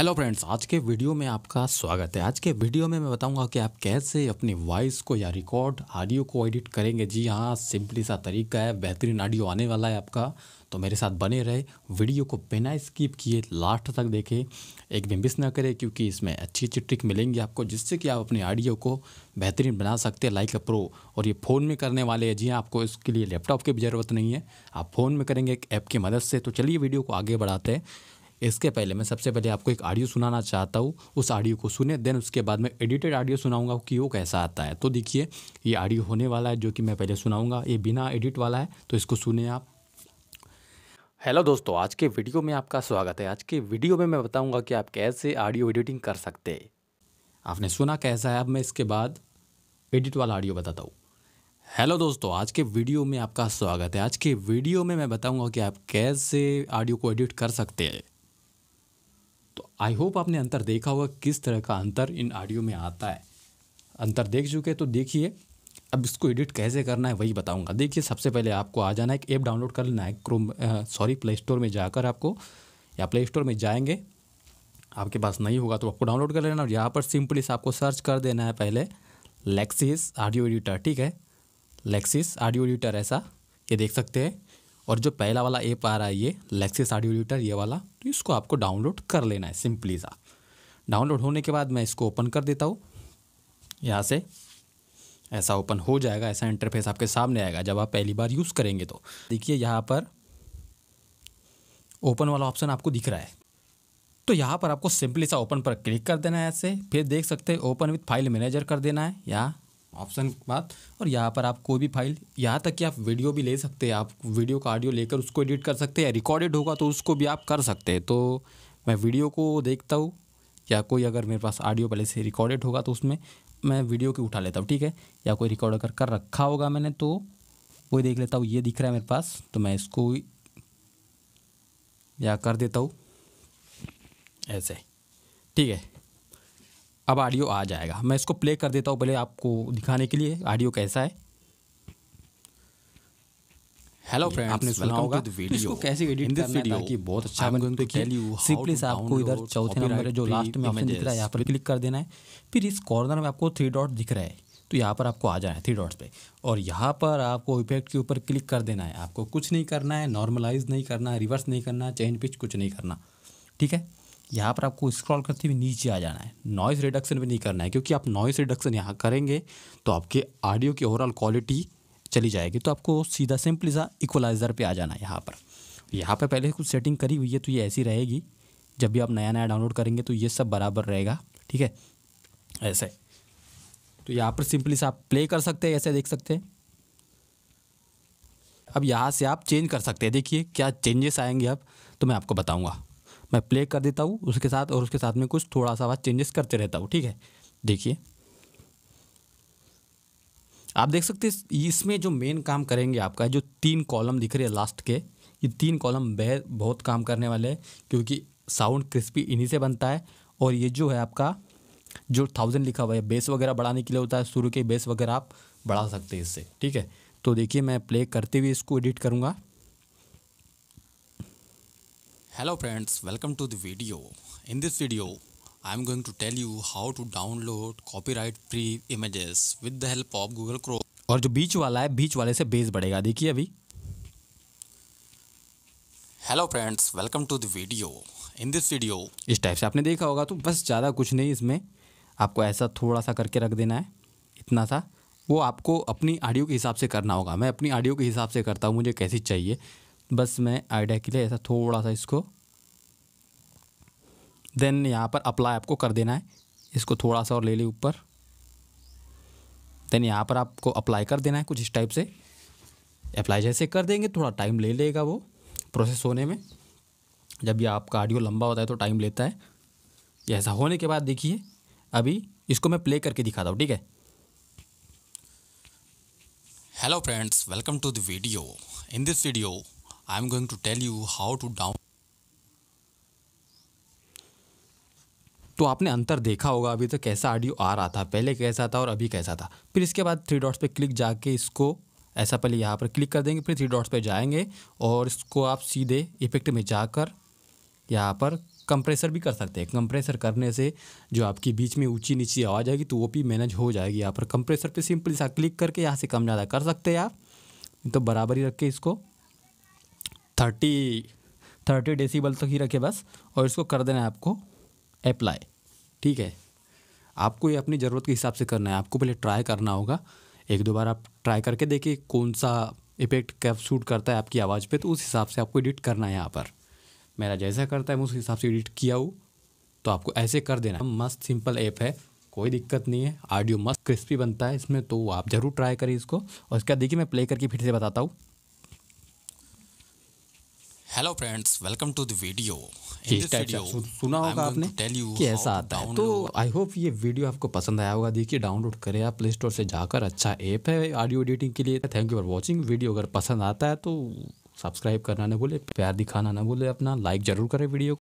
hello friends आज के video में आपका स्वागत है आज के वीडियो में मैं बताऊंगा कि आप कैसे अपनी वॉइस को या रिकॉर्ड ऑडियो को एडिट करेंगे जी हाँ सिंपली सा तरीका है बेहतरीन ऑडियो आने वाला है आपका तो मेरे साथ बने रहे वीडियो को बिना स्किप किए लास्ट तक देखें एक भी मिस ना करें क्योंकि इसमें अच्छी अच्छी ट्रिक मिलेंगी आपको जिससे कि आप अपने ऑडियो को बेहतरीन बना सकते हैं लाइक अ प्रो और ये फ़ोन में करने वाले हैं जी हाँ आपको इसके लिए लैपटॉप की भी ज़रूरत नहीं है आप फ़ोन में करेंगे एक ऐप की मदद से तो चलिए वीडियो को आगे बढ़ाते हैं इसके पहले मैं सबसे पहले आपको एक ऑडियो सुनाना चाहता हूँ उस ऑडियो को सुने देन उसके बाद मैं एडिटेड ऑडियो सुनाऊंगा कि वो कैसा आता है तो देखिए ये ऑडियो होने वाला है जो कि मैं पहले सुनाऊंगा ये बिना एडिट वाला है तो इसको सुने आप हेलो दोस्तों आज के वीडियो में आपका स्वागत है आज के वीडियो में मैं बताऊँगा कि आप कैसे ऑडियो एडिटिंग कर सकते हैं आपने सुना कैसा है अब मैं इसके बाद एडिट वाला ऑडियो बताता हूँ हेलो दोस्तों आज के वीडियो में आपका स्वागत है आज के वीडियो में मैं बताऊंगा कि आप कैसे ऑडियो को एडिट कर सकते हैं तो आई होप आपने अंतर देखा होगा किस तरह का अंतर इन ऑडियो में आता है अंतर देख चुके तो देखिए अब इसको एडिट कैसे करना है वही बताऊंगा देखिए सबसे पहले आपको आ जाना है एक ऐप डाउनलोड कर लेना है क्रोम सॉरी प्ले स्टोर में जाकर आपको या प्ले स्टोर में जाएंगे आपके पास नहीं होगा तो आपको डाउनलोड कर लेना और यहाँ पर सिंपली से आपको सर्च कर देना है पहले लेक्सिस ऑडियो एडिटर ठीक है लेक्सिस ऑडियो एडिटर ऐसा ये देख सकते हैं और जो पहला वाला ऐप आ रहा है ये लेक्सिस ऑडियो एडिटर ये वाला तो इसको आपको डाउनलोड कर लेना है सिंपली सा डाउनलोड होने के बाद मैं इसको ओपन कर देता हूँ यहाँ से ऐसा ओपन हो जाएगा ऐसा इंटरफेस आपके सामने आएगा जब आप पहली बार यूज़ करेंगे तो देखिए यहाँ पर ओपन वाला ऑप्शन आपको दिख रहा है तो यहाँ पर आपको सिंपली सा ओपन पर क्लिक कर देना है ऐसे फिर देख सकते हैं ओपन विथ फाइल मैनेजर कर देना है यहाँ ऑप्शन के बाद और यहाँ पर आप कोई भी फाइल यहाँ तक कि आप वीडियो भी ले सकते हैं आप वीडियो का ऑडियो लेकर उसको एडिट कर सकते हैं रिकॉर्डेड होगा तो उसको भी आप कर सकते हैं तो मैं वीडियो को देखता हूँ या कोई अगर मेरे पास ऑडियो पहले से रिकॉर्डेड होगा तो उसमें मैं वीडियो की उठा लेता हूँ ठीक है या कोई रिकॉर्ड अगर कर रखा होगा मैंने तो वो देख लेता हूँ ये दिख रहा है मेरे पास तो मैं इसको या कर देता हूँ ऐसे ठीक है अब ऑडियो आ जाएगा मैं इसको प्ले कर देता हूँ पहले आपको दिखाने के लिए ऑडियो कैसा है हेलो फ्रेंड आपने सुना होगा इसको कैसे एडिट करना है ताकि बहुत अच्छा बन देखिए सिंपली से आपको इधर चौथे नंबर जो लास्ट में ऑप्शन दिख रहा है यहाँ पर क्लिक कर देना है फिर इस कॉर्नर में आपको थ्री डॉट दिख रहा है तो यहाँ पर आपको आ जाना है थ्री डॉट्स पे और यहाँ पर आपको इफेक्ट के ऊपर क्लिक कर देना है आपको कुछ नहीं करना है नॉर्मलाइज नहीं करना है रिवर्स नहीं करना है चेंज पिच कुछ नहीं करना ठीक है यहाँ पर आपको स्क्रॉल करते हुए नीचे आ जाना है नॉइज़ रिडक्शन भी नहीं करना है क्योंकि आप नॉइस रिडक्शन यहाँ करेंगे तो आपके ऑडियो की ओवरऑल क्वालिटी चली जाएगी तो आपको सीधा सिंपली सा इक्वलाइज़र पे आ जाना है यहाँ पर यहाँ पर पहले कुछ सेटिंग करी हुई है तो ये ऐसी रहेगी जब भी आप नया नया डाउनलोड करेंगे तो ये सब बराबर रहेगा ठीक है ऐसे तो यहाँ पर सिंपली से आप प्ले कर सकते हैं ऐसे देख सकते हैं अब यहाँ से आप चेंज कर सकते हैं देखिए क्या चेंजेस आएंगे अब तो मैं आपको बताऊँगा मैं प्ले कर देता हूँ उसके साथ और उसके साथ में कुछ थोड़ा सा आवाज़ चेंजेस करते रहता हूँ ठीक है देखिए आप देख सकते हैं इसमें जो मेन काम करेंगे आपका जो तीन कॉलम दिख रहे हैं लास्ट के ये तीन कॉलम बेहद बहुत काम करने वाले हैं क्योंकि साउंड क्रिस्पी इन्हीं से बनता है और ये जो है आपका जो थाउजेंड लिखा हुआ है बेस वगैरह बढ़ाने के लिए होता है शुरू के बेस वगैरह आप बढ़ा सकते हैं इससे ठीक है तो देखिए मैं प्ले करते हुए इसको एडिट करूँगा hello friends welcome to the in in this video i'm going to tell you how to download copyright free images with the help of google chrome और जो बीच वाला है बीच वाले से बेस बढ़ेगा देखिए अभी hello friends welcome to the video in this video इस टाइप से आपने देखा होगा तो बस ज़्यादा कुछ नहीं इसमें आपको ऐसा थोड़ा सा करके रख देना है इतना सा वो आपको अपनी ऑडियो के हिसाब से करना होगा मैं अपनी ऑडियो के हिसाब से करता हूँ मुझे कैसी चाहिए बस मैं आइडिया के लिए ऐसा थोड़ा सा इसको देन यहाँ पर अप्लाई आपको कर देना है इसको थोड़ा सा और ले ली ऊपर देन यहाँ पर आपको अप्लाई कर देना है कुछ इस टाइप से अप्लाई जैसे कर देंगे थोड़ा टाइम ले लेगा वो प्रोसेस होने में जब भी आपका ऑडियो लंबा होता है तो टाइम लेता है ऐसा होने के बाद देखिए अभी इसको मैं प्ले करके दिखाता हूँ ठीक है hello friends welcome to the video in this video I am going to tell you how to down तो आपने अंतर देखा होगा अभी तो कैसा ऑडियो आ रहा था पहले कैसा था और अभी कैसा था फिर इसके बाद थ्री डॉट्स पे क्लिक जाके इसको ऐसा पहले यहाँ पर क्लिक कर देंगे फिर थ्री डॉट्स पे जाएंगे और इसको आप सीधे इफेक्ट में जाकर यहाँ पर कंप्रेसर भी कर सकते हैं कंप्रेसर करने से जो आपकी बीच में ऊंची नीची आवाज़ आएगी तो वो भी मैनेज हो जाएगी यहाँ पर कंप्रेसर पे सिंपल सा क्लिक करके यहाँ से कम ज़्यादा कर सकते हैं आप तो बराबर ही रख के इसको थर्टी थर्टी डेसीबल तक ही रखे बस और इसको कर देना है आपको अप्लाई ठीक है आपको ये अपनी ज़रूरत के हिसाब से करना है आपको पहले ट्राई करना होगा एक दो बार आप ट्राई करके देखिए कौन सा इफेक्ट कैब सूट करता है आपकी आवाज़ पे तो उस हिसाब से आपको एडिट करना है यहाँ पर मेरा जैसा करता है मैं उस हिसाब से एडिट किया हूँ तो आपको ऐसे कर देना मस्त सिंपल ऐप है कोई दिक्कत नहीं है ऑडियो मस्त क्रिस्पी बनता है इसमें तो आप ज़रूर ट्राई करें इसको और इसके बाद देखिए मैं प्ले करके फिर से बताता हूँ hello friends welcome to the video सुना होगा आपने कि ऐसा आता है तो आई होप ये वीडियो आपको पसंद आया होगा देखिए डाउनलोड करें आप प्ले स्टोर से जाकर अच्छा ऐप है ऑडियो एडिटिंग के लिए thank you for watching video अगर पसंद आता है तो सब्सक्राइब करना ना भूले प्यार दिखाना ना भूले अपना लाइक जरूर करें वीडियो